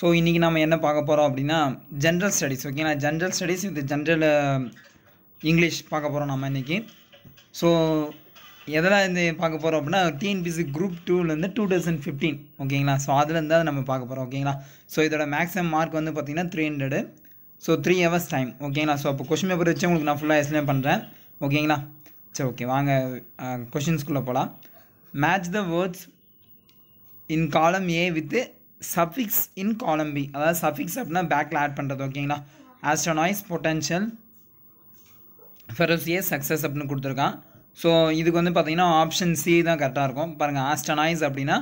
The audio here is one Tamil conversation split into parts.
ஸோ இன்றைக்கி நம்ம என்ன பார்க்க போகிறோம் அப்படின்னா ஜென்ரல் ஸ்டடீஸ் ஓகேங்களா general studies with general English um, பார்க்க போகிறோம் நம்ம இன்றைக்கி ஸோ எதெல்லாம் இந்த பார்க்க போகிறோம் அப்படின்னா டிஎன்பிசி குரூப் டூலேருந்து டூ தௌசண்ட் ஃபிஃப்டீன் ஓகேங்களா ஸோ அதுலேருந்து தான் நம்ம பார்க்க போகிறோம் ஓகேங்களா ஸோ இதோட மேக்ஸிமம் மார்க் வந்து பார்த்திங்கன்னா three hundred so three hours time ஓகேங்களா ஸோ அப்போ கொஷின் பேப்பர் வச்சு உங்களுக்கு நான் ஃபுல்லாக எக்ஸ்பிளைன் பண்ணுறேன் ஓகேங்களா சரி ஓகே வாங்க கொஷின்ஸ்குள்ளே போகலாம் மேட்ச் த வேர்ட்ஸ் இன் காலம் ஏ வித்து சஃபிக்ஸ் இன் காலம்பி அதாவது சஃபிக்ஸ் அப்படின்னா பேக்கில் ஆட் பண்ணுறது ஓகேங்களா ஆஸ்ட்ரோனாய்ஸ் பொட்டன்ஷியல் ஃபெரோசிய சக்ஸஸ் அப்படின்னு கொடுத்துருக்கான் ஸோ இதுக்கு வந்து பார்த்திங்கன்னா ஆப்ஷன் சி தான் கரெக்டாக இருக்கும் பாருங்கள் ஆஸ்ட்ரனாய்ஸ் அப்படின்னா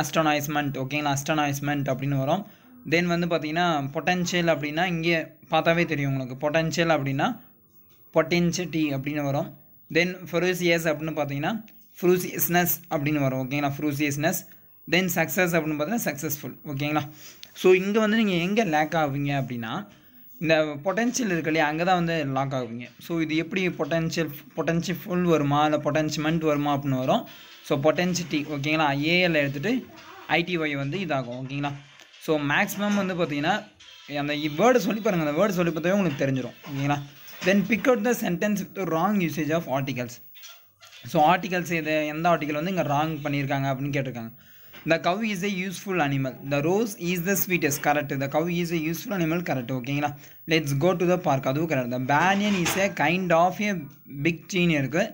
ஆஸ்ட்ரனாய்ஸ்மெண்ட் ஓகேங்களா ஆஸ்ட்ரனாய்ஸ்மெண்ட் அப்படின்னு வரும் தென் வந்து பார்த்திங்கன்னா பொட்டன்ஷியல் அப்படின்னா இங்கே பார்த்தாவே தெரியும் உங்களுக்கு பொட்டன்ஷியல் அப்படின்னா பொட்டென்சிட்டி அப்படின்னு வரும் தென் ஃபெரோசியஸ் அப்படின்னு பார்த்தீங்கன்னா ஃப்ரூசியஸ்னஸ் அப்படின்னு வரும் ஓகேங்களா ஃப்ரூசியஸ்னஸ் தென் சக்ஸஸ் அப்படின்னு பார்த்தீங்கன்னா சக்ஸஸ்ஃபுல் ஓகேங்களா ஸோ இங்கே வந்து நீங்கள் எங்கே லேக் ஆகுவீங்க அப்படின்னா இந்த பொட்டென்ஷியல் இருக்கு இல்லையா அங்கே தான் வந்து லாக் ஆகுவீங்க ஸோ இது எப்படி பொட்டென்ஷியல் பொட்டென்ஷியல் ஃபுல் வருமா இல்லை பொட்டென்ஷியமெண்ட் வருமா அப்படின்னு வரும் ஸோ பொட்டென்சிட்டி ஓகேங்களா ஏஎல் எடுத்துகிட்டு ஐடிஒய் வந்து இதாகும் ஓகேங்களா ஸோ மேக்ஸிமம் வந்து பார்த்தீங்கன்னா அந்த வேர்டு சொல்லி பாருங்கள் அந்த வேர்டு சொல்லி பார்த்தாவே உங்களுக்கு தெரிஞ்சிடும் ஓகேங்களா then pick out the sentence with wrong usage of articles so articles இது எந்த ஆர்டிகல் வந்து இங்கே ராங் பண்ணியிருக்காங்க அப்படின்னு கேட்டிருக்காங்க the cow is a useful animal the rose is the sweetest correct the cow is a useful animal correct ஓகேங்களா let's go to the park அதுவும் correct the banyan is a kind of a big ட்ரீன்னு இருக்குது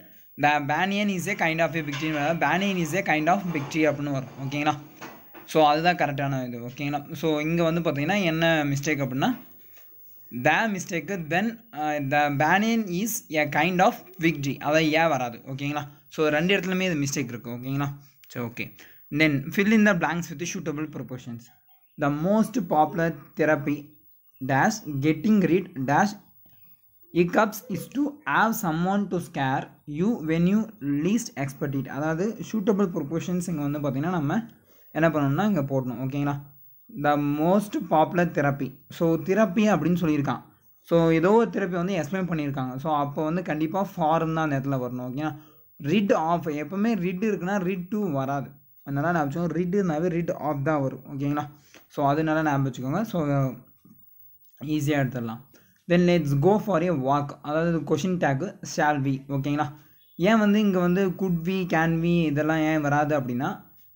the banyan is a kind of a big tree banyan is a kind of big tree அப்படின்னு வரும் ஓகேங்களா ஸோ அதுதான் கரெக்டான இது ஓகேங்களா ஸோ இங்கே வந்து பார்த்தீங்கன்னா என்ன மிஸ்டேக் அப்படின்னா the mistake then the banyan is a kind of big tree அதை ஏன் வராது ஓகேங்களா ஸோ ரெண்டு இடத்துலையுமே இது மிஸ்டேக் இருக்குது ஓகேங்களா சரி okay Then fill in the blanks with the suitable the most popular therapy dash getting getting dash dash hiccups is to have someone to scare you when you least expect it அதாவது suitable proportions இங்கே வந்து பார்த்திங்கன்னா நம்ம என்ன பண்ணணும்னா இங்கே போடணும் ஓகேங்களா the most popular therapy so therapy அப்படின்னு சொல்லியிருக்கான் ஸோ ஏதோ ஒரு தெரப்பி வந்து எக்ஸ்பிளைன் பண்ணியிருக்காங்க ஸோ அப்போ வந்து கண்டிப்பாக ஃபார்ம் தான் அந்த இடத்துல வரணும் ஓகேங்களா ரிட் ஆஃப் எப்போவுமே ரிட் இருக்குன்னா ரிட் டூ வராது அதனால் நான் வச்சுக்கோங்க ரிட்டுனாவே ரிட் ஆஃப் தான் வரும் ஓகேங்களா ஸோ அதனால நான் வச்சுக்கோங்க ஸோ ஈஸியாக எடுத்துடலாம் then let's go for a walk அதாவது கொஷின் டேக்கு ஷால் வி ஓகேங்களா ஏன் வந்து இங்கே வந்து குட் வி கேன் வி இதெல்லாம் ஏன் வராது அப்படின்னா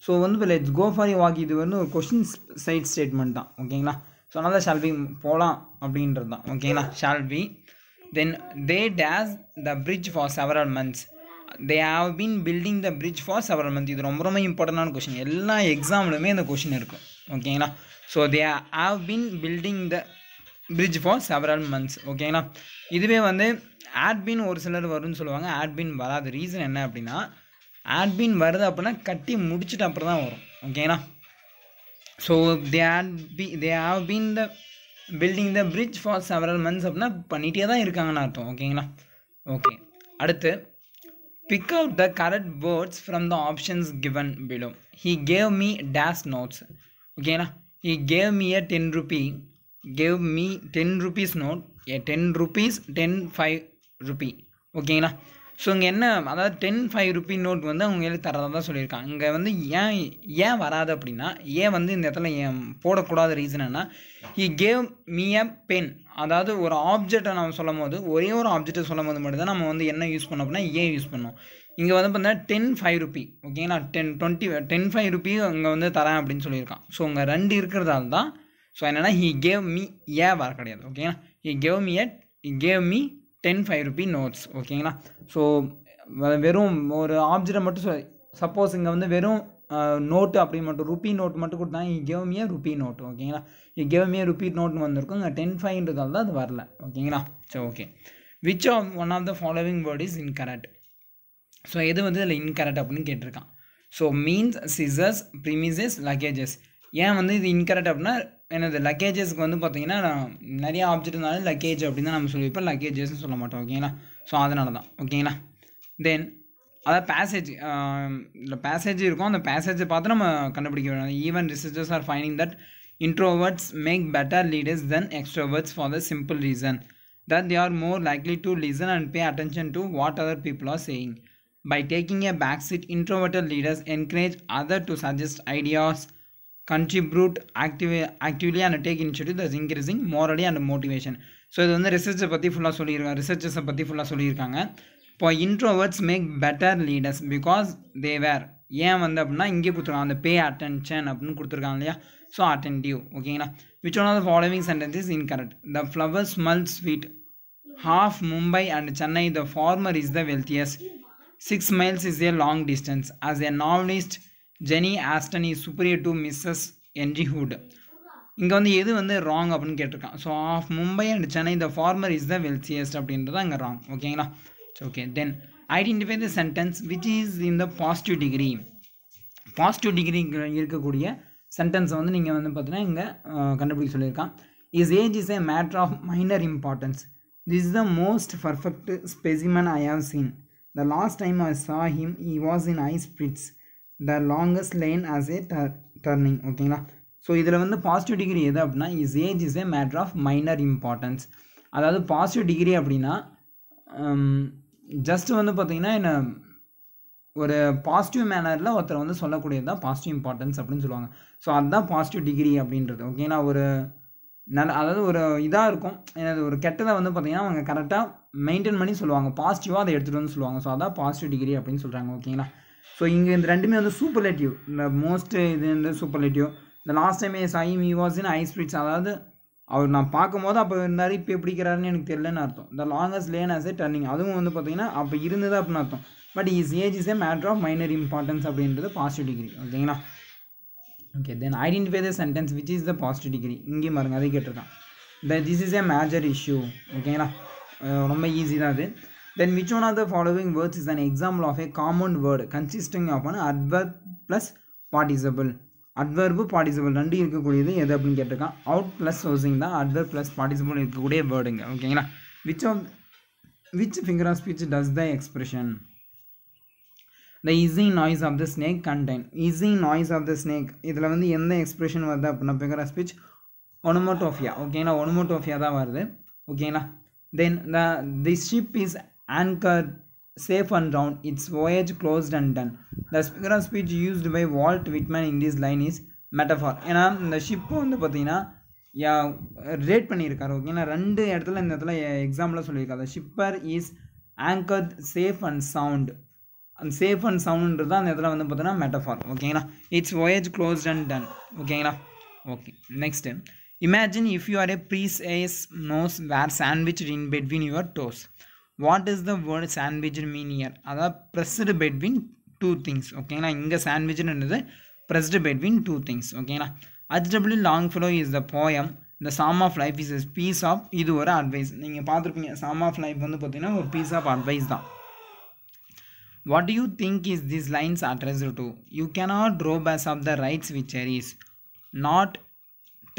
ஸோ வந்து இப்போ let's go for a walk இது வந்து ஒரு கொஷின் சைட் ஸ்டேட்மெண்ட் தான் ஓகேங்களா ஸோ அதனால் ஷால் வி போகலாம் அப்படின்றது தான் ஓகேங்களா shall we then they days the bridge for several months they have been building the bridge for several month இது ரொம்ப ரொம்ப இம்பார்ட்டண்டான கொஷின் எல்லா எக்ஸாம்லையுமே இந்த கொஷின் இருக்கும் ஓகேங்களா so they have been building the bridge for several months ஓகேங்களா இதுவே வந்து ஆட்பின் ஒரு சிலர் வரும்னு சொல்லுவாங்க ஆட்பின் வராத ரீசன் என்ன அப்படின்னா ஆட்பின் வருது அப்படின்னா கட்டி முடிச்சுட்டு அப்புறம் தான் வரும் ஓகேங்களா so they had be they have been the building the bridge for several months அப்படின்னா பண்ணிகிட்டே தான் இருக்காங்கன்னு அர்த்தம் ஓகேங்களா ஓகே அடுத்து Pick out the correct words from the options given below. He gave me dash notes. Okay, na? he gave me a 10 rupee, gave me 10 rupees note, a 10 rupees, 10 5 rupee. Okay, na? So இங்கே என்ன அதாவது டென் ஃபைவ் ருபி நோட் வந்து அவங்க எழுதி தரதாக தான் சொல்லியிருக்காங்க இங்கே வந்து ஏன் ஏன் வராது அப்படின்னா ஏன் வந்து இந்த இடத்துல ஏன் போடக்கூடாத ரீசன் என்ன he gave me a pen அதாவது ஒரு ஆப்ஜெக்டை நம்ம சொல்லும் போது ஒரே ஒரு ஆப்ஜெக்டை சொல்லும் போது மட்டும்தான் நம்ம வந்து என்ன யூஸ் பண்ணோம் அப்படின்னா ஏன் யூஸ் பண்ணோம் இங்கே வந்து பார்த்தீங்கன்னா டென் ஃபைவ் ருபி ஓகேங்களா ten twenty ten five rupee இங்கே வந்து தரேன் அப்படின்னு சொல்லியிருக்கான் ஸோ இங்கே ரெண்டு இருக்கிறதால தான் ஸோ என்னென்னா ஹி கேவ் மீ ஏ வர கிடையாது ஓகேங்களா he gave me eight he gave me ten five rupee notes ஓகேங்களா ஸோ வெறும் ஒரு ஆப்ஜெக்டை மட்டும் சப்போஸ் இங்கே வந்து வெறும் நோட்டு அப்படின்னு மட்டும் ருபி நோட் மட்டும் கொடுத்தாங்க இ கேவ் ருபி நோட் ஓகேங்களா இ கேவ் ருபி நோட்னு வந்திருக்கும் இங்கே டென் ஃபைவ்ன்றதால தான் அது வரல ஓகேங்களா சரி okay which of one of the following word is incorrect so எது வந்து இதில் இன்கரெக்ட் அப்படின்னு கேட்டிருக்கான் so means scissors premises luggages ஏன் வந்து இது இன்கரெக்ட் அப்படின்னா என்னது லக்கேஜஸ்க்கு வந்து பார்த்தீங்கன்னா நான் நிறையா ஆப்ஜெக்ட் இருந்தாலும் லக்கேஜ் அப்படின்னு தான் நம்ம சொல்லியிருப்போம் லக்கேஜஸ்ன்னு சொல்ல மாட்டோம் ஓகேங்களா ஸோ அதனால தான் ஓகேங்களா தென் அதாவது பேசேஜ் இல்லை பேசேஜ் இருக்கும் அந்த பேசேஜை பார்த்து நம்ம கண்டுபிடிக்க வேணும் ஈவன் ரிசர்ச்சர்ஸ் ஆர் ஃபைனிங் that introverts make better leaders then extroverts for the simple reason that they are more likely to listen and pay attention to what other people are saying by taking a back seat introverted leaders encourage other to suggest ideas contribute active, actively and take initiative thus increasing morally and motivation so இது வந்து ரிசர்ச்சை பற்றி ஃபுல்லாக சொல்லியிருக்காங்க ரிசர்ச்சஸை பற்றி ஃபுல்லாக சொல்லியிருக்காங்க இப்போ introverts make better leaders because they were ஏன் வந்து அப்படின்னா இங்கே கொடுத்துருக்காங்க அந்த பே அட்டென்ஷன் அப்படின்னு கொடுத்துருக்காங்க இல்லையா ஸோ அட்டென்டிவ் ஓகேங்களா which one of the following sentences correct the flower smell sweet of Mumbai and Chennai the former is the wealthiest six miles is a long distance as a novelist Jane Austen is superior to Mrs என்ஜி என்ரிஹூட் இங்கே வந்து எது வந்து ராங் அப்படின்னு கேட்டிருக்கான் so of Mumbai and Chennai the former is the wealthiest அப்படின்றது அங்கே ராங் ஓகேங்களா okay then identify the sentence which is in the positive degree positive degree இருக்கக்கூடிய சென்டென்ஸை வந்து நீங்கள் வந்து பார்த்தீங்கன்னா இங்கே கண்டுபிடிக்க சொல்லியிருக்கான் is age is a matter of minor importance this the most perfect specimen I have seen the last time I saw him he was in high spirits the longest line has a turning ஓகேங்களா ஸோ இதில் வந்து பாசிட்டிவ் டிகிரி எது அப்படின்னா is age is a matter of minor importance அதாவது பாசிட்டிவ் டிகிரி அப்படின்னா ஜஸ்ட் um, வந்து பார்த்திங்கன்னா என்ன ஒரு பாசிட்டிவ் மேனரில் ஒருத்தரை வந்து சொல்லக்கூடியது தான் பாசிட்டிவ் இம்பார்ட்டன்ஸ் அப்படின்னு சொல்லுவாங்க ஸோ அதுதான் பாசிட்டிவ் டிகிரி அப்படின்றது ஓகேங்களா ஒரு நல்ல அதாவது ஒரு இதாக இருக்கும் எனது ஒரு கெட்டதை வந்து பார்த்திங்கன்னா அவங்க கரெக்டாக மெயின்டைன் பண்ணி சொல்லுவாங்க பாசிட்டிவாக அதை எடுத்துகிட்டு வந்து சொல்லுவாங்க ஸோ அதான் பாசிட்டிவ் டிகிரி அப்படின்னு சொல்கிறாங்க ஓகேங்களா ஸோ இங்கே இந்த ரெண்டுமே வந்து சூப்பர்லேட்டிவ் இந்த மோஸ்ட் இது வந்து சூப்பர்லேட்டிவ் இந்த last time I saw me was in high speeds அதாவது அவர் நான் பார்க்கும் போது அப்போ இருந்தார் இப்போ பிடிக்கிறாருன்னு எனக்கு தெரிலன்னு அர்த்தம் the longest lane has a turning அதுவும் வந்து பார்த்தீங்கன்னா அப்போ இருந்தது அப்படின்னு அர்த்தம் but is age is a matter of minor importance அப்படின்றது பாசிட்டிவ் டிகிரி ஓகேங்களா okay then identify the sentence which is the positive degree இங்கேயும் பாருங்கள் அதே கேட்டிருக்கான் the this is a major issue ஓகேங்களா ரொம்ப ஈஸி தான் அது then which one of the following words is an example of a common word consisting of an adverb plus participle adverb participle ரெண்டு இருக்கக்கூடியது எது அப்படின்னு கேட்டிருக்கான் அவுட் ப்ளஸ் ஹவுசிங் தான் அட்வர்ப் ப்ளஸ் பார்ட்டிசிபிள் இருக்கக்கூடிய வேர்டுங்க ஓகேங்களா which of which figure of speech does the expression the hissy noise of the snake contain hissy noise of the snake இதில் வந்து எந்த எக்ஸ்பிரஷன் வருது அப்படின்னா ஃபிங்கர் ஆஃப் ஸ்பீச் ஒனுமோட்டோஃபியா ஓகேங்களா ஒனுமோட்டோஃபியா தான் வருது ஓகேங்களா then the the ship is anchor safe and round its voyage closed and done the figure of speech used by Walt Whitman in this line is metaphor ஏன்னா இந்த ஷிப்பை வந்து பார்த்தீங்கன்னா ரேட் பண்ணியிருக்கார் ஓகேங்களா ரெண்டு இடத்துல இந்த இடத்துல எக்ஸாம்பிளாக சொல்லியிருக்காரு shipper is anchor safe and sound அந்த சேஃப் அண்ட் சவுண்டுன்றது தான் அந்த இடத்துல வந்து பார்த்தோன்னா மெட்டஃபார் ஓகேங்களா its voyage closed and done ஓகேங்களா okay next imagine if you are a breeze as nose were sandwich in between your toes what is the word sandwich mean here அதாவது ப்ரெஸ்டு பெட்வீன் டூ திங்ஸ் ஓகேங்களா இங்கே சாண்ட்விச்னுன்றது ப்ரெஸ்டு பெட்வீன் டூ திங்ஸ் ஓகேங்களா H W Longfellow is the poem இந்த சாம் of life is is piece of இது ஒரு அட்வைஸ் நீங்கள் பார்த்துருப்பீங்க சாம் ஆஃப் லைஃப் வந்து பார்த்தீங்கன்னா ஒரு பீஸ் ஆஃப் அட்வைஸ் தான் what you think is this lines address to you cannot draw face of the rights which cherish not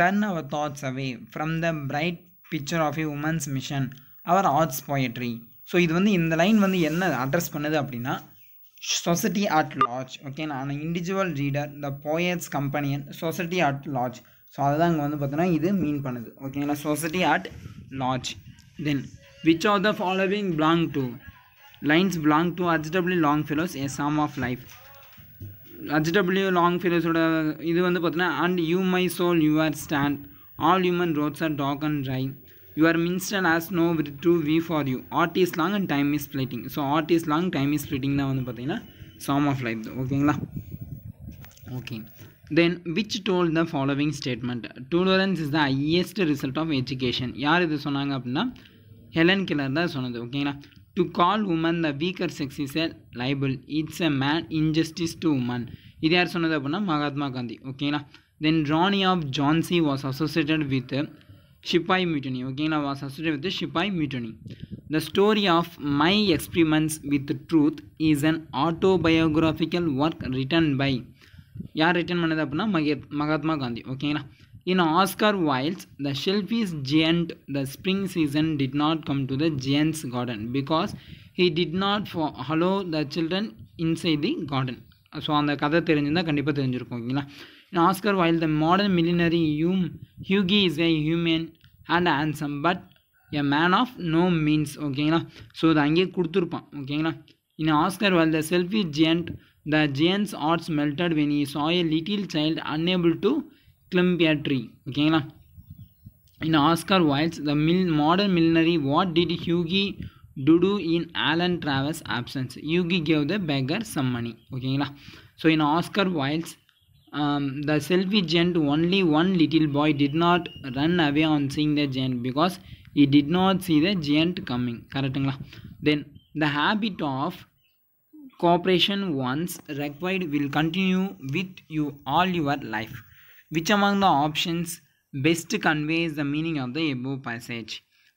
turn our thoughts away from the bright picture of a woman's mission our arts poetry so இது வந்து இந்த லைன் வந்து என்ன அட்ரஸ் பண்ணுது அப்படின்னா சொசைட்டி அட் லாட்ஜ் ஓகே non individual reader the poet's companion society at large so அதை தான் இங்கே வந்து பார்த்தோன்னா இது மீன் பண்ணுது ஓகேங்களா society at large then which are the following belong to lines belong to H W Longfellow's a psalm of life H W லாங் ஃபிலோஸோட இது வந்து பார்த்தோன்னா and you my soul you are stand all human roads are dark and rain you are மின்ஸ்டன் as no with to we for you art is long and time is fleeting so art is long time is fleeting தான் வந்து பார்த்தீங்கன்னா சாம் ஆஃப் லைஃப் ஓகேங்களா okay then which tell the following statement tolerance is the highest result of education யார் இது சொன்னாங்க அப்படின்னா ஹெலன் கிலர் தான் சொன்னது ஓகேங்களா to call woman the weaker sex is a libel it's a man injustice to woman இது யார் சொன்னது அப்படின்னா மகாத்மா காந்தி ஓகேங்களா then Rani of Jhansi was associated with sepoy mutiny ஓகேங்களா was associate with sepoy mutiny the story of my experiments with truth is an autobiographical work written by யார் ரிட்டன் பண்ணது அப்படின்னா மகே மகாத்மா காந்தி ஓகேங்களா in Oscar Wilde's the selfish giant the spring season did not come to the giant's garden because he did not ஃபா hello the children inside the garden so அந்த கதை தெரிஞ்சிருந்தால் கண்டிப்பாக தெரிஞ்சிருக்கும் ஓகேங்களா In Oscar Wilde, the modern millionaire Hughie is a human and handsome, but a man of no means. Okay, na? so the Angi Kurturpa. Okay, na? in Oscar Wilde, the selfie giant, the giant's hearts melted when he saw a little child unable to climb a tree. Okay, na? in Oscar Wilde, the modern millinery, what did Hughie do, do in Alan Travis' absence? Hughie gave the beggar some money. Okay, na? so in Oscar Wilde, um, the selfie gent only one little boy did not run away on seeing the gent because he did not see the gent coming correctங்களா then the habit of cooperation once required will continue with you all your life which among the options best conveys the meaning of the above passage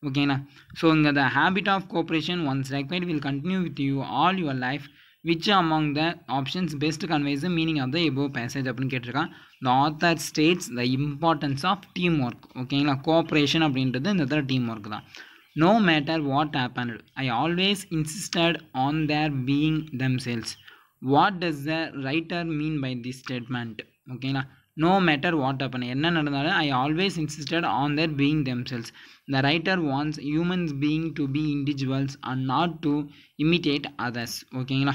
ஓகேங்களா so So the habit of cooperation once required will continue with you all your life which are among the options best conveys the meaning of the above passage the author states the importance of teamwork okay la cooperation abindrathu indha teamwork da no matter what happened i always insisted on their being themselves what does the writer mean by this statement okay la no matter what happened. I always insisted on their being themselves. The writer wants humans being to be individuals and not to imitate others. Okay,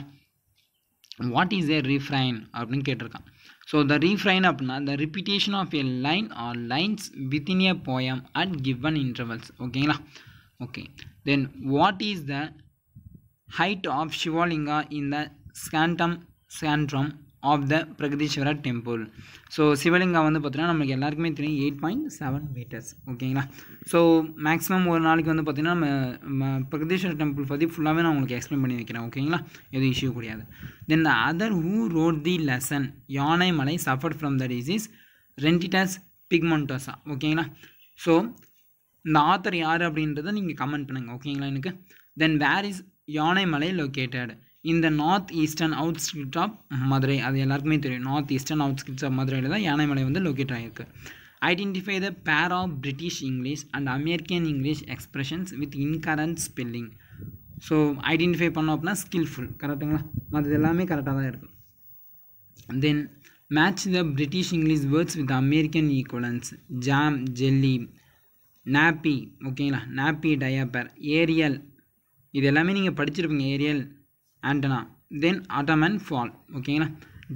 what is a refrain? So the refrain up the repetition of a line or lines within a poem at given intervals. Okay. Okay. Then what is the height of Shivalinga in the scantum scantrum of the Brihadeeswarar temple so Shivalingam வந்து பார்த்தீங்கன்னா நமக்கு எல்லாருக்குமே தெரியும் எயிட் பாயிண்ட் செவன் மீட்டர்ஸ் ஓகேங்களா ஸோ மேக்ஸிமம் ஒரு நாளைக்கு வந்து பார்த்திங்கன்னா நம்ம பிரகதீஸ்வரர் டெம்பிள் பற்றி ஃபுல்லாகவே நான் உங்களுக்கு எக்ஸ்பிளைன் பண்ணி வைக்கிறேன் ஓகேங்களா எதுவும் இஷ்யூ கிடையாது then the other who wrote the lesson Yanai Malai suffered from the disease retinitis pigmentosa ஓகேங்களா ஸோ இந்த ஆத்தர் யார் அப்படின்றத நீங்கள் கமெண்ட் பண்ணுங்கள் ஓகேங்களா எனக்கு தென் வேர் இஸ் யானை மலை லொக்கேட்டட் இந்த north eastern outskirt of Madurai அது எல்லாருக்குமே தெரியும் நார்த் ஈஸ்டர்ன் அவுட்ஸ்கிரிப்ட்ஸ் ஆஃப் மதுரையில் தான் யானைமலை வந்து லொக்கேட் ஆகியிருக்கு identify the pair of British English and American English expressions with incorrect spelling so identify பண்ணோம் அப்படின்னா ஸ்கில்ஃபுல் கரெக்டுங்களா மற்றது எல்லாமே கரெக்டாக தான் இருக்கும் then match the British English words with American equivalents jam jelly nappy ஓகேங்களா நாப்பி டயாப்பர் ஏரியல் இது எல்லாமே நீங்கள் படிச்சிருப்பீங்க aerial antenna then ottoman fall okay na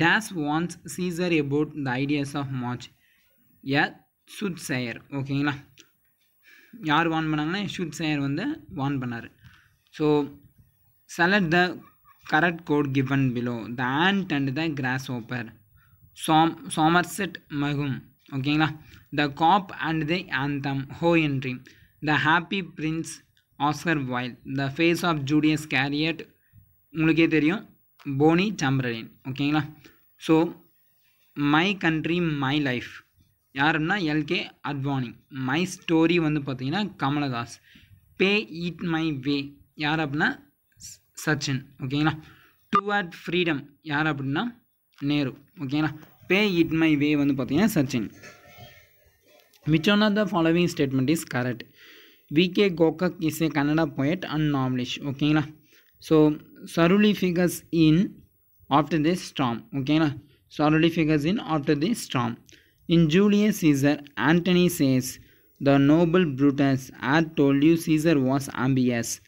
dash wants caesar about the ideas of march should say okay na yaar ஓகேங்களா யார் na should say வந்து வான் பண்ணார் so select the correct code given below the ant and the grasshopper som somerset magum na the cop and the anthem ho entry the happy prince oscar wilde the face of judas carried உங்களுக்கே தெரியும் போனி சாம்பரலின் ஓகேங்களா so my country my life யாருன்னா எல்கே அத்வானி மை ஸ்டோரி வந்து பார்த்தீங்கன்னா கமலதாஸ் பே இட் மை வே யார் அப்படின்னா சச்சின் ஓகேங்களா டூ அட் ஃப்ரீடம் யார் அப்படின்னா நேரு ஓகேங்களா பே இட் மை வே வந்து பார்த்தீங்கன்னா Sachin which one of the following statement is correct V K Gokak is a Kannada poet and novelist ஓகேங்களா so surly figures in after the storm okay na? surly figures in after the storm in julius caesar antony says the noble brutus had told you caesar was ambitious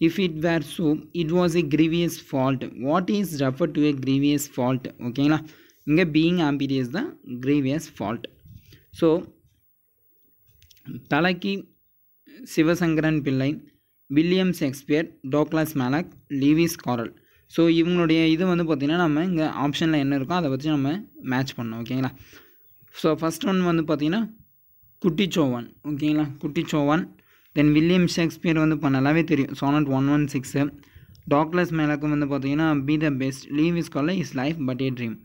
if it were so it was a grievous fault what is referred to a grievous fault okay na? இங்கே being the grievous fault so so தலைக்கு Sivasankaran Pillai William Shakespeare Douglas Malloch Lewis Carroll so இவங்களுடைய இது வந்து பார்த்திங்கன்னா நம்ம இங்கே ஆப்ஷனில் என்ன இருக்கோ அதை வச்சு நம்ம மேட்ச் பண்ணோம் ஓகேங்களா ஸோ ஃபஸ்ட் ஒன் வந்து பார்த்திங்கன்னா குட்டி குட்டிச்சோவான் ஓகேங்களா குட்டி குட்டிச்சோவான் தென் வில்லியம் ஷேக்ஸ்பியர் வந்து இப்போ நல்லாவே தெரியும் sonnet one one six Douglas மேலக்கும் வந்து பார்த்திங்கன்னா be the best leave is call is life but a dream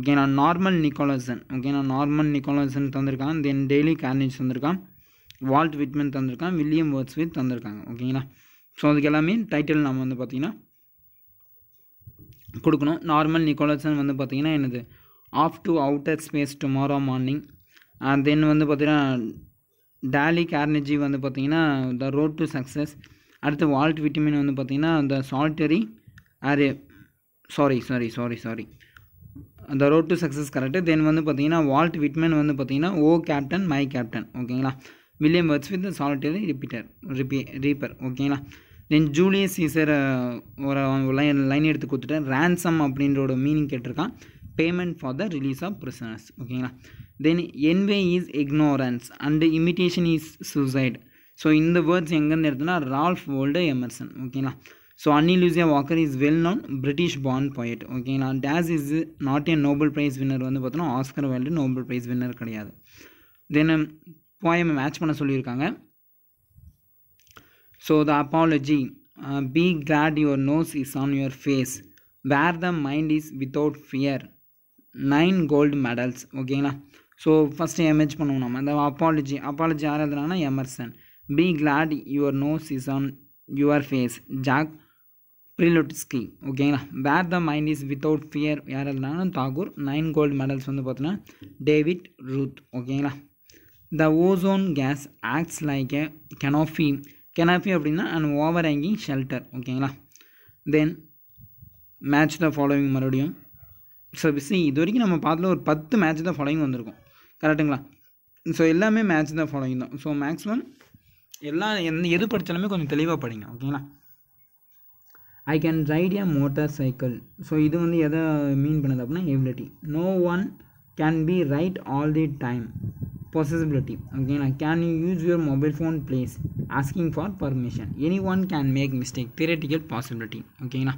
ஓகேண்ணா நார்மல் நிக்கோலசன் ஓகேண்ணா நார்மல் நிக்கோலசன் தந்திருக்கான் தென் டெய்லி கார்னேஜ் தந்திருக்கான் வால்ட் விட்மென் தந்திருக்கான் வில்லியம் வித் தந்திருக்காங்க ஓகேங்களா ஸோ அதுக்கு எல்லாமே டைட்டில் நம்ம வந்து பார்த்திங்கன்னா கொடுக்கணும் நார்மல் நிக்கோலசன் வந்து பார்த்திங்கன்னா என்னது off to outer space tomorrow morning and then வந்து பார்த்திங்கன்னா டேலி கேர்னஜி வந்து பார்த்திங்கன்னா த ரோட் டு சக்ஸஸ் அடுத்து வால்ட் விட்டமின் வந்து பார்த்திங்கன்னா the solitary or sorry sorry sorry sorry அந்த road to success correct then வந்து பார்த்தீங்கன்னா வால்ட் விட்மென் வந்து பார்த்தீங்கன்னா ஓ கேப்டன் மை கேப்டன் ஓகேங்களா வில்லியம் வர்ட்ஸ்மித் சாலிட்டரி ரிப்பீட்டர் ரிப்பீ ரீப்பர் ஓகேங்களா தென் ஜூலியஸ் சீசர் ஒரு லைன் லைன் எடுத்து கொடுத்துட்டேன் ரேன்சம் அப்படின்றோட மீனிங் கேட்டிருக்கான் payment for the release of prisoners ஓகேங்களா then envy is ignorance and imitation is suicide so இந்த வேர்ட்ஸ் எங்கேருந்து எடுத்தோன்னா ரால்ஃப் வேர்ல்டு எமர்சன் ஓகேங்களா so Annie Lucia Walker is well known British born poet ஓகேங்களா this is not a Nobel prize winner வந்து பார்த்தோன்னா Oscar Wilde Nobel prize winner கிடையாது தென் போயமை மேட்ச் பண்ண சொல்லியிருக்காங்க so the apology be glad your nose is on your face where the mind is without fear nine gold medals ஓகேங்களா ஸோ ஃபஸ்ட்டு எம்ஹெச் பண்ணுவோம் நம்ம அந்த அப்பாலஜி அப்பாலஜி யார் எழுதுனா Emerson be glad your nose is on your face Jack Prelutsky ஓகேங்களா where the mind is without fear யார் எழுதுனா தாகூர் நைன் கோல்டு மெடல்ஸ் வந்து பார்த்தோன்னா டேவிட் ரூத் ஓகேங்களா the ozone gas acts like a canopy canopy அப்படின்னா அண்ட் ஓவர் ஹேங்கிங் ஷெல்டர் ஓகேங்களா தென் மேட்ச் த ஃபாலோவிங் மறுபடியும் ஸோ பிஸ்ஸி இது வரைக்கும் நம்ம பார்த்தல ஒரு பத்து மேட்ச் தான் ஃபாலோவிங் வந்திருக்கும் கரெக்டுங்களா ஸோ எல்லாமே மேட்ச் தான் ஃபாலோயிங் தான் ஸோ மேக்ஸிமம் எல்லாம் எந்த எது படித்தாலுமே கொஞ்சம் தெளிவாக படிங்க ஓகேங்களா I can ride a motorcycle so இது வந்து எதை மீன் பண்ணுது அப்படின்னா ability no one can be ride all the time Possibility. Again, okay, can you use your mobile phone? Please asking for permission. Anyone can make mistake. Theoretical possibility. ஓகேங்களா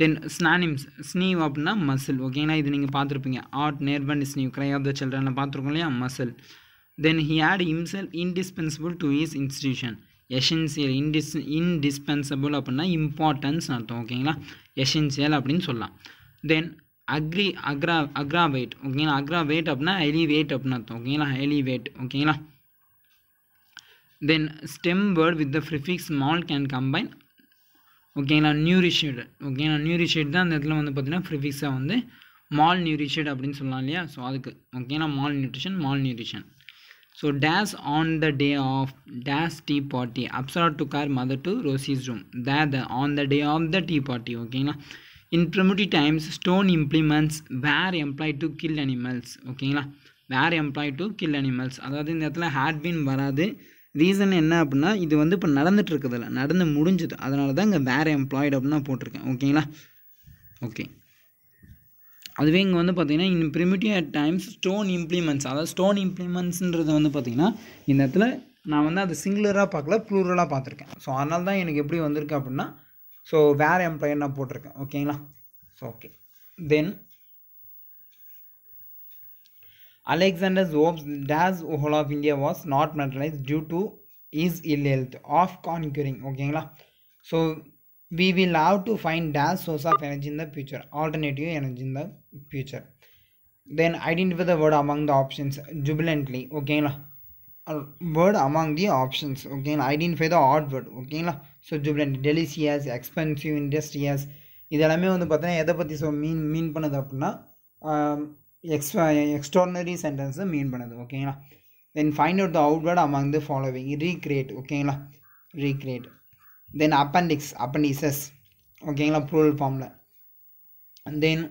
தென் ஸ்னானிம்ஸ் ஸ்னீவ் அப்படின்னா மசில் ஓகேங்களா இது நீங்கள் பார்த்துருப்பீங்க ஆர்ட் நேர்பன் ஸ்னீவ் கிரை ஆஃப் த சில்ட்ரனில் பார்த்துருக்கோம் இல்லையா muscle then he had himself indispensable to his institution essential இன்டிஸ் இன்டிஸ்பென்சபிள் அப்படின்னா இம்பார்ட்டன்ஸ் அர்த்தம் ஓகேங்களா எசென்சியல் அப்படின்னு சொல்லலாம் தென் அக்ரி அக்ரா அக்ரா வெயிட் ஓகேங்களா அக்ரா வெயிட் அப்படின்னா ஹெலி வெயிட் அப்படின்னு அர்த்தம் ஓகேங்களா ஹெலி வெயிட் ஓகேங்களா then stem word with the prefix mal can combine ஓகேங்களா நியூரிஷேட் ஓகேங்களா நியூரிஷேட் தான் அந்த இடத்துல வந்து பார்த்தீங்கன்னா ஃப்ரிஃபிக்ஸாக வந்து மால் நியூரிஷேட் அப்படின்னு சொல்லலாம் இல்லையா ஸோ அதுக்கு ஓகேங்களா malnutrition malnutrition so this on the day of this tea party Apsara to car mother to Rosie's room the on the day of the tea party ஓகேங்களா in primitive times stone implements were employed to kill animals ஓகேங்களா were employed to kill animals அதாவது இந்த இடத்துல ஹேட்பின் வராது ரீசன் என்ன அப்படின்னா இது வந்து இப்போ நடந்துட்டு இருக்கிறதில்ல நடந்து முடிஞ்சுது அதனால தான் இங்கே வேறு எம்ப்ளாய்டு அப்படின்னா போட்டிருக்கேன் ஓகேங்களா ஓகே அதுவே இங்கே வந்து பார்த்தீங்கன்னா in primitive at times stone implements அதாவது ஸ்டோன் இம்ப்ளிமெண்ட்ஸுன்றது வந்து பார்த்திங்கன்னா இந்த இடத்துல நான் வந்து அதை சிங்குலராக பார்க்கல ப்ளூரலாக பார்த்துருக்கேன் ஸோ அதனால தான் எனக்கு எப்படி வந்திருக்கு அப்படின்னா ஸோ வேறு எம்ப்ளாயர் நான் போட்டிருக்கேன் ஓகேங்களா so okay then Alexander's hopes this whole of India was not materialise due to is ill health of conquering ஓகேங்களா so we will have to find dash source of energy in the future alternative energy in the future then identify the word among the options jubilantly okay la word among the options okay la identify the odd word okay la so jubilant delicious expensive industrious இதெல்லாமே வந்து பார்த்தீங்கன்னா எதை பற்றி சொ மீன் மீன் பண்ணுது அப்படின்னா எக்ஸ்ட்ரா எக்ஸ்ட்ரானரி சென்டென்ஸ் மீன் பண்ணுது ஓகேங்களா then find out the odd word among the following recreate ஓகேங்களா ரீக்ரியேட் தென் அப்பண்டிக்ஸ் அப்பண்டிசஸ் ஓகேங்களா ப்ரூவல் ஃபார்மில் then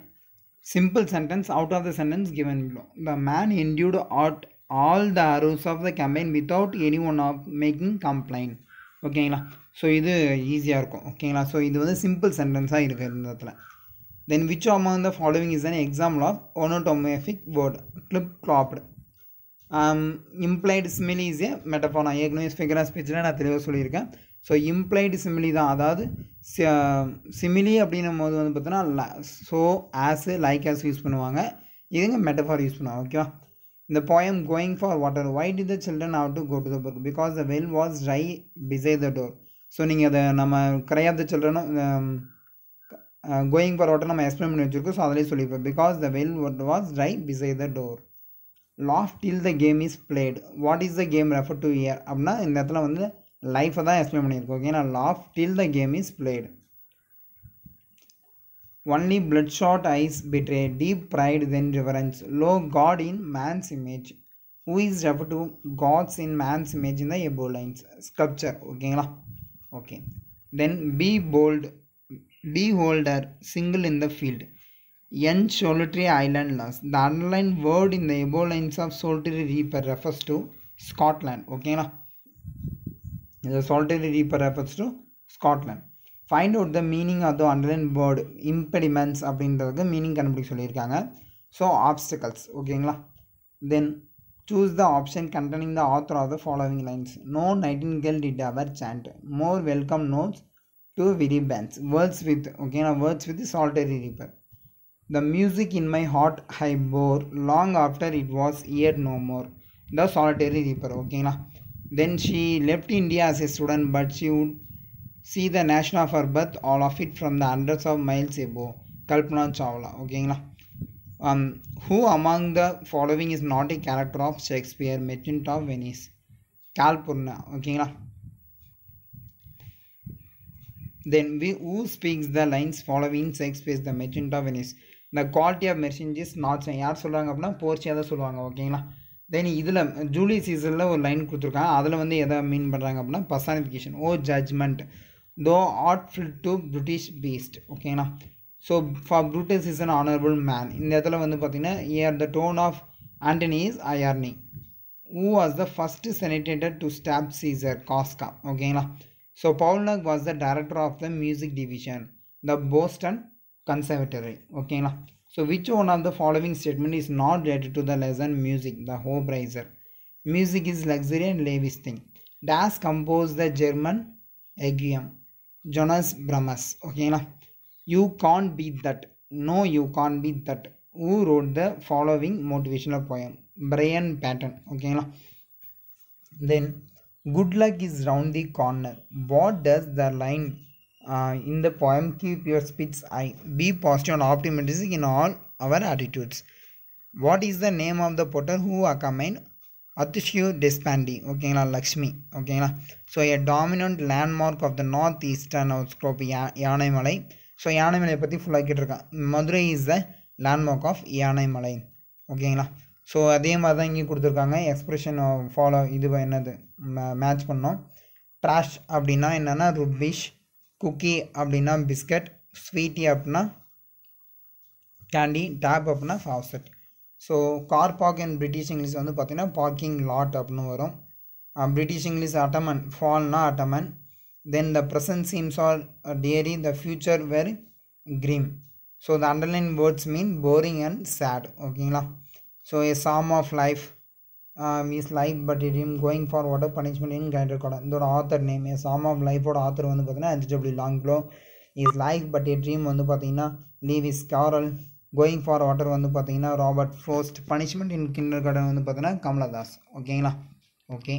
simple sentence out of the sentence given below the man endured out all the arrows of the campaign without any one of making complaint ஓகேங்களா ஸோ இது ஈஸியாக இருக்கும் ஓகேங்களா ஸோ இது வந்து சிம்பிள் சென்டென்ஸாக இருக்குது இந்த இடத்துல then which amount the following is an example of onomatopoeic word clip clapped implied simile is a metaphor நான் ஏற்கனவே ஃபிகராக ஸ்பீச்சில் நான் தெளிவாக சொல்லியிருக்கேன் ஸோ இம்ப்ளைடு சிமிலி தான் அதாவது சிமிலி அப்படின்னும் போது வந்து பார்த்தோன்னா so as like as use பண்ணுவாங்க இதுங்க மெட்டஃபார் யூஸ் பண்ணுவாங்க ஓகேவா இந்த poem going for water white the the children out to go to the book because the well was dry beside the door सो नहीं नम क्रयादों गोयिंग पर ऑटो नम एक्सप्लेन वो because the well was beside the door last till the game is played what is the game refer to इयर अब इतना लाइफ एक्सप्लेन पड़ी okay last till the game is played only blood shot eyes betray deep pride then reverence low god in man image who is refer to gods in man image in दोल स्चर okay okay then b bold b holder single in the field n solitary island loss the underlined word in the above lines of solitary reaper refers to scotland okay na the solitary reaper refers to scotland find out the meaning of the underline word impediments அப்படின்றதுக்கு மீனிங் கண்டுபிடிக்க சொல்லியிருக்காங்க ஸோ ஆப்ஸ்டிக்கல்ஸ் ஓகேங்களா தென் Choose the option containing the author of the following lines. No nightingale did ever chant. More welcome notes to weary bands. Words with, okay, now words with solitary reaper. The music in my heart I bore long after it was yet no more. The solitary reaper, okay, now. Then she left India as a student, but she would see the nation of her birth, all of it from the hundreds of miles above. Kalpana Chawla, okay, now. Um, who among the following is not a character of Shakespeare, Merchant of Venice? Calpurnia, ஓகேங்களா தென் வி who speaks the lines following Shakespeare's the merchant of Venice the quality of merchant is not யார் சொல்கிறாங்க அப்படின்னா போர்ச்சியாக தான் சொல்லுவாங்க ஓகேங்களா தென் இதில் ஜூலி சீசனில் ஒரு லைன் கொடுத்துருக்காங்க அதில் வந்து எதை மீன் பண்ணுறாங்க அப்படின்னா personification O judgement thou artful to British beast ஓகேங்களா so for Brutus is an honourable man இந்த இடத்துல வந்து பார்த்திங்கன்னா ஏஆர் the tone of Antony is irony who was the first senator to stab Caesar Casca ஓகேங்களா ஸோ பவுல்னக் was the director of the music division the Boston conservatory ஓகேங்களா so which one of the following statement is not related to the lesson music the hope riser music is luxury and lavish thing this composed the German requiem Johannes Brahms ஓகேங்களா you can't be that. No, you can't be that. Who wrote the following motivational poem? Brian Patton. Okay. Then, good luck is round the corner. What does the line uh, in the poem keep your spirits high? Be positive and optimistic in all our attitudes. What is the name of the potter who accompanied அத்திஷ்யூ டெஸ்பாண்டி ஓகேங்களா லக்ஷ்மி ஓகேங்களா so a dominant landmark of the north eastern ஹவுஸ்க்ரோப் யா யானைமலை ஸோ யானை மலையை பற்றி ஃபுல்லாக கேட்டிருக்கான் Madurai is the landmark of Yanai Malai ஓகேங்களா ஸோ அதே மாதிரி தான் இங்கேயும் கொடுத்துருக்காங்க எக்ஸ்ப்ரெஷன் ஃபாலோ இது என்னது மேட்ச் பண்ணோம் ட்ராஷ் அப்படின்னா என்னென்னா ருபிஷ் குக்கி அப்படின்னா பிஸ்கட் ஸ்வீட்டி அப்படின்னா கேண்டி டேப் அப்படின்னா faucet so car park and British English வந்து பார்த்திங்கன்னா பார்க்கிங் லாட் அப்படின்னு வரும் பிரிட்டிஷ் இங்கிலீஷ் அட்டமன் ஃபால்னா autumn then the present seems all dreary uh, the future very grim so the underline words mean boring and sad ஓகேங்களா so a psalm of life means life but it இம் going for what punishment in kind record இதோட author name a psalm of லைஃபோட ஆத்தர் வந்து பார்த்தீங்கன்னா L G W Longfellow is life but a dream வந்து பார்த்தீங்கன்னா leave is carol going for water வந்து பார்த்தீங்கன்னா Robert Frost punishment in kindergarten வந்து பார்த்தீங்கன்னா கமலதாஸ் ஓகேங்களா okay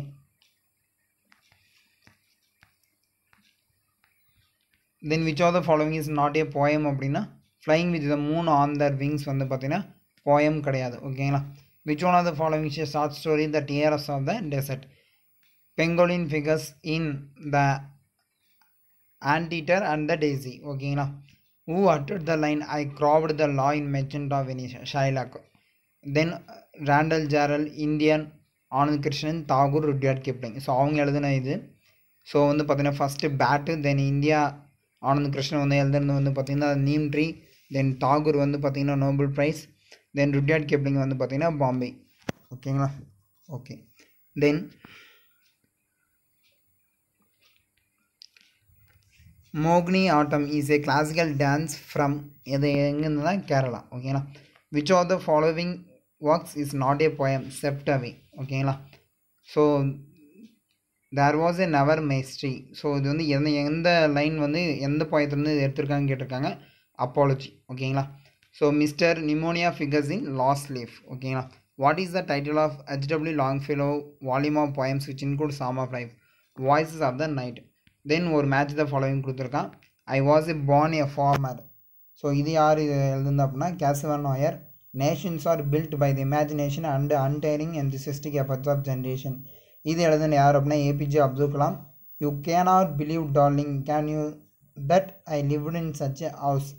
then which of the following is not a poem அப்படின்னா flying with the moon on their wings வந்து பார்த்திங்கன்னா போயம் கிடையாது ஓகேங்களா which one of the following is short story the tears of the desert pangolin figures in the anteater and the daisy ஓகேங்களா ஊ அட்டட் the line I crave the law in merchant of Venice Shylock then Randall Jarrell Indian Anand Krishnan Tagore Rudyard Kipling so அவங்க எழுதுனா இது ஸோ வந்து பார்த்திங்கன்னா ஃபஸ்ட்டு பேட்டு தென் இந்தியா ஆனந்த் கிருஷ்ணன் வந்து எழுதுறது வந்து பார்த்திங்கன்னா நீம் ட்ரீ தென் தாகூர் வந்து பார்த்திங்கன்னா நோபல் ப்ரைஸ் தென் ருட்யாட் கேப்டிங் வந்து பார்த்திங்கன்னா பாம்பே ஓகேங்களா okay then Mohiniyattam is a classical dance from எது எங்கேருந்து தான் கேரளா ஓகேங்களா which of the following works is not a poem செப்டவே ஓகேங்களா ஸோ தேர் வாஸ் என் நவர் மேஸ்ட்ரி ஸோ இது வந்து எந்த எந்த லைன் வந்து எந்த பாயத்துலேருந்து எடுத்திருக்காங்கன்னு கேட்டிருக்காங்க அப்பாலஜி ஓகேங்களா so mister pneumonia figures in last leaf ஓகேங்களா what is the title of HW Longfellow volume of poems which include psalm of life voices of the night then ஒரு மேட்ச் த ஃபாலோவிங் கொடுத்துருக்கான் I was a born a farmer so இது யார் எழுதுந்தா அப்படின்னா Kesavan Nair nations are built by the imagination and untiring and சிஸ்டிக் எஃபர்ட்ஸ் ஆஃப் ஜென்ரேஷன் இது எழுதுன யார் அப்படின்னா APJ Abdul Kalam you can or believe darling can you that I live in such a house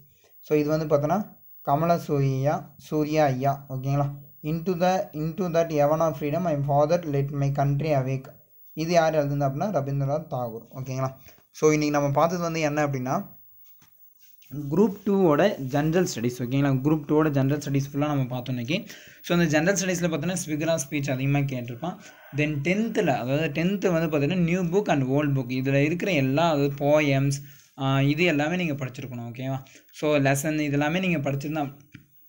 so இது வந்து பார்த்தோன்னா கமல சூரியா சூர்யா ஐயா ஓகேங்களா into the into that heaven of freedom I father let my country awake இது யார் எழுதுனா அப்படின்னா ரவீந்திரநாத் தாகூர் ஓகேங்களா ஸோ இன்றைக்கி நம்ம பார்த்தது வந்து என்ன அப்படின்னா குரூப் டூவோட ஜென்ரல் ஸ்டடீஸ் ஓகேங்களா குரூப் டூவோட ஜென்ரல் ஸ்டடீஸ் ஃபுல்லாக நம்ம பார்த்தோம் இன்னைக்கு ஸோ அந்த ஜென்ரல் ஸ்டடீஸில் பார்த்தோன்னா ஸ்பிகரா ஸ்பீச் அதிகமாக கேட்டிருப்பான் தென் டென்த்தில் அதாவது டென்த்து வந்து பார்த்தீங்கன்னா new book and old book இதில் இருக்கிற எல்லா அதாவது போயம்ஸ் இது எல்லாமே நீங்கள் படிச்சிருக்கணும் ஓகேவா ஸோ லெசன் இதெல்லாமே நீங்கள் படிச்சிருந்தா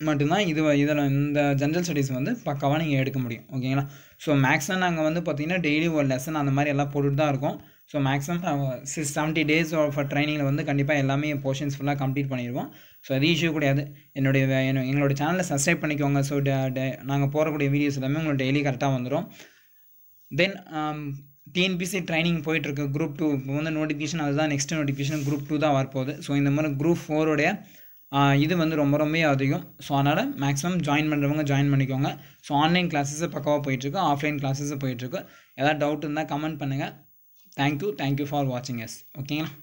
மட்டும்தான் இது இதில் இந்த ஜென்ரல் ஸ்டடீஸ் வந்து பக்காவாக நீங்கள் எடுக்க முடியும் ஓகேங்களா ஸோ மேக்ஸிமம் நாங்கள் வந்து பார்த்திங்கன்னா டெய்லி ஒரு லெசன் அந்த மாதிரி எல்லாம் போட்டுட்டு தான் இருக்கோம் ஸோ மேக்ஸிமம் நான் சிக்ஸ் செவன்ட்டி டேஸ் ஆஃப் ட்ரைனிங்கில் வந்து கண்டிப்பாக எல்லாமே போர்ஷன்ஸ் ஃபுல்லாக கம்ப்ளீட் பண்ணிடுவோம் ஸோ அது இஷ்யூ கிடையாது என்னுடைய எங்களோட சேனலை சப்ஸ்கிரைப் பண்ணிக்கோங்க ஸோ நாங்கள் போகக்கூடிய வீடியோஸ் எல்லாமே உங்களுக்கு டெய்லி கரெக்டாக வந்துடும் தென் டிஎன்பிசி ட்ரைனிங் போயிட்டுருக்கு குரூப் டூ இப்போ வந்து நோட்டிஃபிகேஷன் அதுதான் நெக்ஸ்ட் நோட்டிஃபிகேஷன் குரூப் டூ தான் வரப்போகுது ஸோ இந்த மாதிரி குரூப் ஃபோருடைய இது வந்து ரொம்ப ரொம்ப அதிகம் ஸோ அதனால் மேக்ஸிமம் ஜாயின் பண்ணுறவங்க ஜாயின் பண்ணிக்கோங்க ஸோ ஆன்லைன் கிளாஸஸ் பக்கவாக போயிட்டுருக்கு ஆஃப்லைன் கிளாஸஸ் போயிட்டுருக்கு எதாவது டவுட் இருந்தால் கமெண்ட் பண்ணுங்கள் தேங்க்யூ தேங்க்யூ ஃபார் வாட்சிங் எஸ் ஓகேங்களா